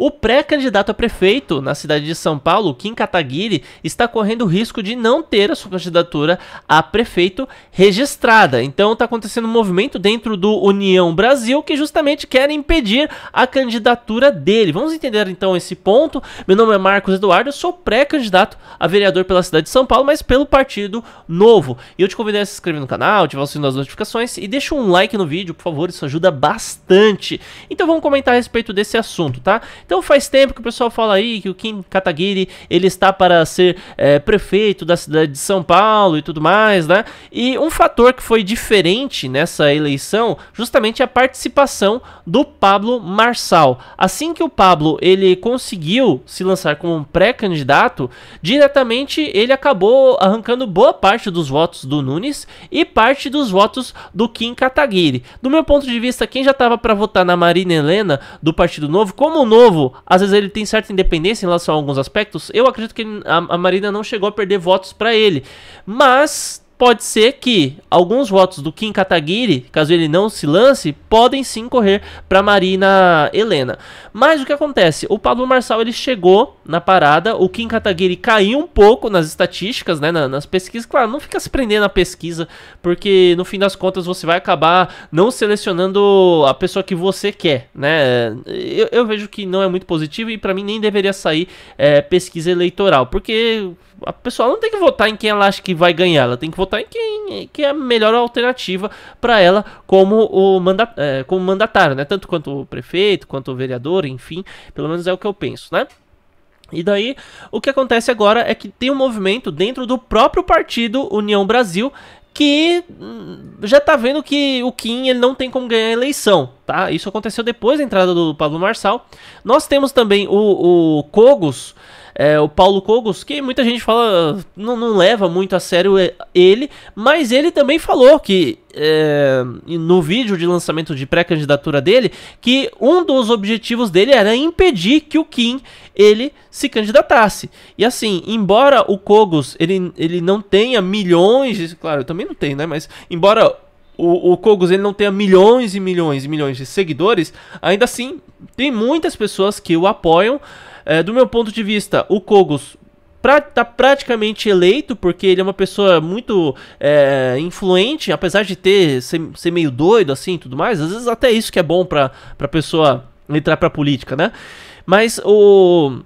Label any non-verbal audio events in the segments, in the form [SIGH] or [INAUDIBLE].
O pré-candidato a prefeito na cidade de São Paulo, Kim Kataguiri, está correndo o risco de não ter a sua candidatura a prefeito registrada. Então está acontecendo um movimento dentro do União Brasil que justamente quer impedir a candidatura dele. Vamos entender então esse ponto. Meu nome é Marcos Eduardo, eu sou pré-candidato a vereador pela cidade de São Paulo, mas pelo Partido Novo. E eu te convido a se inscrever no canal, ativar o sino das notificações e deixa um like no vídeo, por favor, isso ajuda bastante. Então vamos comentar a respeito desse assunto, tá? Então faz tempo que o pessoal fala aí que o Kim Kataguiri ele está para ser é, prefeito da cidade de São Paulo e tudo mais, né? E um fator que foi diferente nessa eleição, justamente a participação do Pablo Marçal. Assim que o Pablo ele conseguiu se lançar como um pré-candidato, diretamente ele acabou arrancando boa parte dos votos do Nunes e parte dos votos do Kim Kataguiri. Do meu ponto de vista, quem já estava para votar na Marina Helena do Partido Novo, como o Novo Salvo, às vezes ele tem certa independência em relação a alguns aspectos, eu acredito que a, a Marina não chegou a perder votos para ele. Mas pode ser que alguns votos do Kim Kataguiri, caso ele não se lance, podem sim correr para Marina Helena. Mas o que acontece? O Pablo Marçal ele chegou na parada, o Kim Kataguiri caiu um pouco nas estatísticas, né, nas pesquisas. Claro, não fica se prendendo na pesquisa, porque no fim das contas você vai acabar não selecionando a pessoa que você quer, né? Eu, eu vejo que não é muito positivo e para mim nem deveria sair é, pesquisa eleitoral, porque a pessoa não tem que votar em quem ela acha que vai ganhar, ela tem que votar em quem que é a melhor alternativa para ela como o manda, é, como mandatário, né? Tanto quanto o prefeito, quanto o vereador, enfim, pelo menos é o que eu penso, né? E daí, o que acontece agora é que tem um movimento dentro do próprio partido União Brasil que hum, já tá vendo que o Kim ele não tem como ganhar a eleição, tá? Isso aconteceu depois da entrada do Pablo Marçal. Nós temos também o, o Cogos, é, o Paulo Cogos, que muita gente fala, não, não leva muito a sério ele, mas ele também falou que é, no vídeo de lançamento de pré-candidatura dele que um dos objetivos dele era impedir que o Kim ele se candidatasse. E assim, embora o Cogos ele, ele não tenha milhões, claro, eu também não tenho né? Mas embora o, o Kogos ele não tenha milhões e milhões e milhões de seguidores, ainda assim tem muitas pessoas que o apoiam é, do meu ponto de vista, o Kogos pra, tá praticamente eleito, porque ele é uma pessoa muito é, influente, apesar de ter ser, ser meio doido assim e tudo mais. Às vezes até isso que é bom pra, pra pessoa entrar pra política, né? Mas o...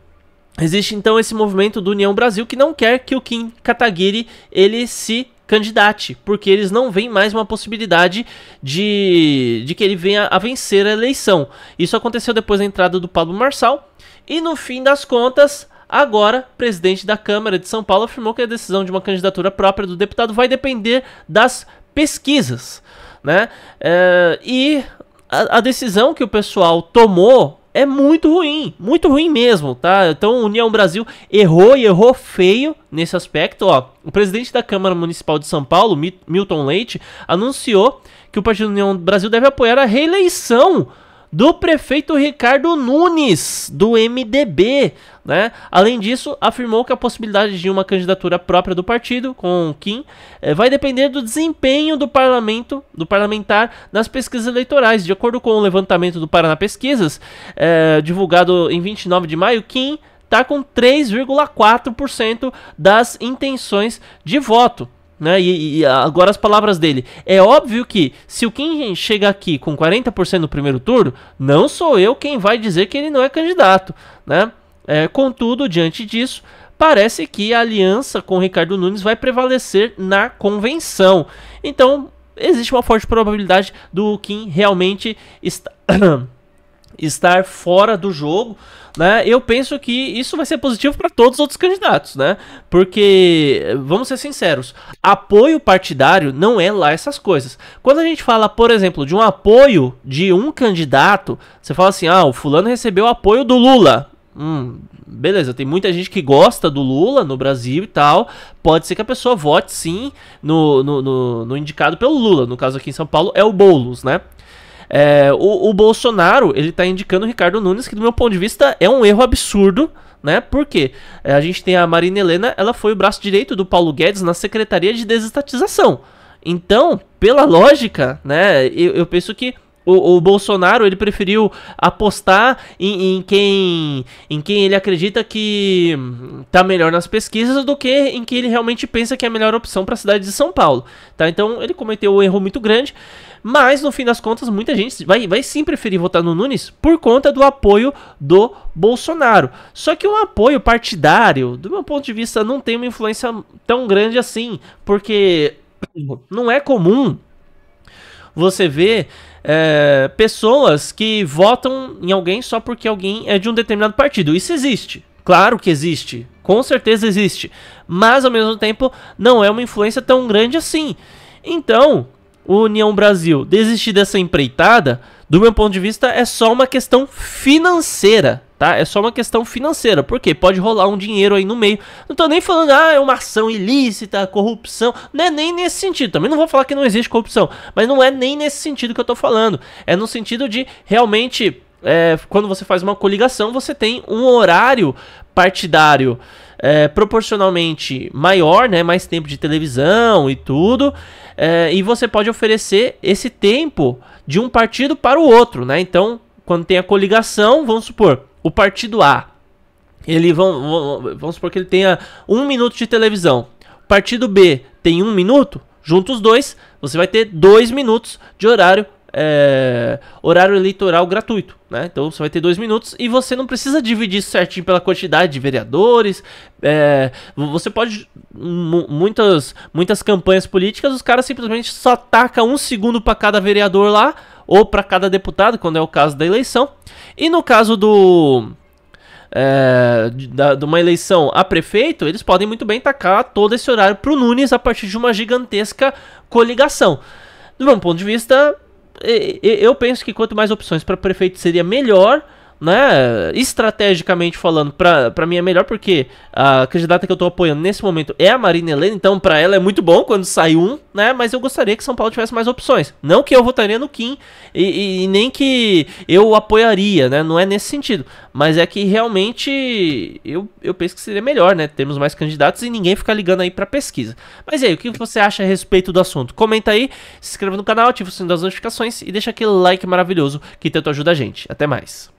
Existe então esse movimento do União Brasil que não quer que o Kim Kataguiri ele se candidate, porque eles não veem mais uma possibilidade de, de que ele venha a vencer a eleição. Isso aconteceu depois da entrada do Pablo Marçal, e no fim das contas, Agora, o presidente da Câmara de São Paulo afirmou que a decisão de uma candidatura própria do deputado vai depender das pesquisas, né? É, e a, a, decisão que o pessoal tomou é muito ruim, muito ruim mesmo, tá? Então União Brasil errou e errou feio nesse aspecto, ó. O presidente da Câmara Municipal de São Paulo, Milton Leite, anunciou que o Partido União Brasil deve apoiar a reeleição do prefeito Ricardo Nunes, do MDB. Né? Além disso, afirmou que a possibilidade de uma candidatura própria do partido, com Kim, eh, vai depender do desempenho do parlamento, do parlamentar nas pesquisas eleitorais. De acordo com o levantamento do Paraná Pesquisas, é, divulgado em 29 de maio, Kim está com 3,4% das intenções de voto. Né? E, e, agora as palavras dele. É óbvio que se o Kim chega aqui com 40% no primeiro turno, não sou eu quem vai dizer que ele não é candidato. Né? É, contudo, diante disso, parece que a aliança com Ricardo Nunes vai prevalecer na convenção. Então, existe uma forte probabilidade do Kim realmente estar. [CLEARS THROAT] estar fora do jogo, né? Eu penso que isso vai ser positivo para todos os outros candidatos, né? Porque vamos ser sinceros, apoio partidário não é lá essas coisas. Quando a gente fala, por exemplo, de um apoio de um candidato, você fala assim: "Ah, o fulano recebeu apoio do Lula". Hum, beleza, tem muita gente que gosta do Lula no Brasil e tal. Pode ser que a pessoa vote sim no, no, no, no indicado pelo Lula. No caso aqui em São Paulo é o Boulos, né? É, o, o, Bolsonaro, ele tá indicando o Ricardo Nunes, que do meu ponto de vista é um erro absurdo, né? Porque é, a gente tem a Marina Helena, ela foi o braço direito do Paulo Guedes na Secretaria de Desestatização. Então, pela lógica, né, eu, eu penso que o, o, Bolsonaro ele preferiu apostar em, em, quem em quem ele acredita que tá melhor nas pesquisas do que em quem ele realmente pensa que é a melhor opção para a cidade de São Paulo, tá? Então ele cometeu um erro muito grande. Mas, no fim das contas, muita gente vai, vai sim preferir votar no Nunes por conta do apoio do Bolsonaro. Só que o apoio partidário, do meu ponto de vista, não tem uma influência tão grande assim. Porque [COUGHS] não é comum você ver é, pessoas que votam em alguém só porque alguém é de um determinado partido. Isso existe. Claro que existe, com certeza existe, mas ao mesmo tempo não é uma influência tão grande assim. Então, o União Brasil desistir dessa empreitada, do meu ponto de vista, é só uma questão financeira, tá? É só uma questão financeira, porque pode rolar um dinheiro aí no meio. Não tô nem falando, ah, é uma ação ilícita, corrupção, não é nem nesse sentido. Também não vou falar que não existe corrupção, mas não é nem nesse sentido que eu tô falando. É no sentido de realmente, é, quando você faz uma coligação, você tem um horário partidário é, proporcionalmente maior, né, mais tempo de televisão e tudo, é, e você pode oferecer esse tempo de um partido para o outro, né? Então, quando tem a coligação, vamos supor, o partido A, ele vão, vamos supor que ele tenha um minuto de televisão, o partido B tem um minuto, juntos os dois, você vai ter dois minutos de horário é, horário eleitoral gratuito, né? Então você vai ter dois minutos e você não precisa dividir certinho pela quantidade de vereadores. É, você pode. Muitas, muitas campanhas políticas, os caras simplesmente só tacam um segundo para cada vereador lá, ou para cada deputado, quando é o caso da eleição. E no caso do. É, da, de uma eleição a prefeito, eles podem muito bem tacar todo esse horário para o Nunes a partir de uma gigantesca coligação. De um ponto de vista, eu penso que quanto mais opções para prefeito seria melhor né, estrategicamente falando, pra, mim é melhor porque a candidata que eu tô apoiando nesse momento é a Marina Helena, então pra ela é muito bom quando sai um, né, mas eu gostaria que São Paulo tivesse mais opções. Não que eu votaria no Kim e, e nem que eu apoiaria, né, não é nesse sentido, mas é que realmente eu, eu penso que seria melhor, né, termos mais candidatos e ninguém ficar ligando aí pra pesquisa. Mas aí, o que você acha a respeito do assunto? Comenta aí, se inscreva no canal, ativa o sininho das notificações e deixa aquele like maravilhoso que tanto ajuda a gente. Até mais.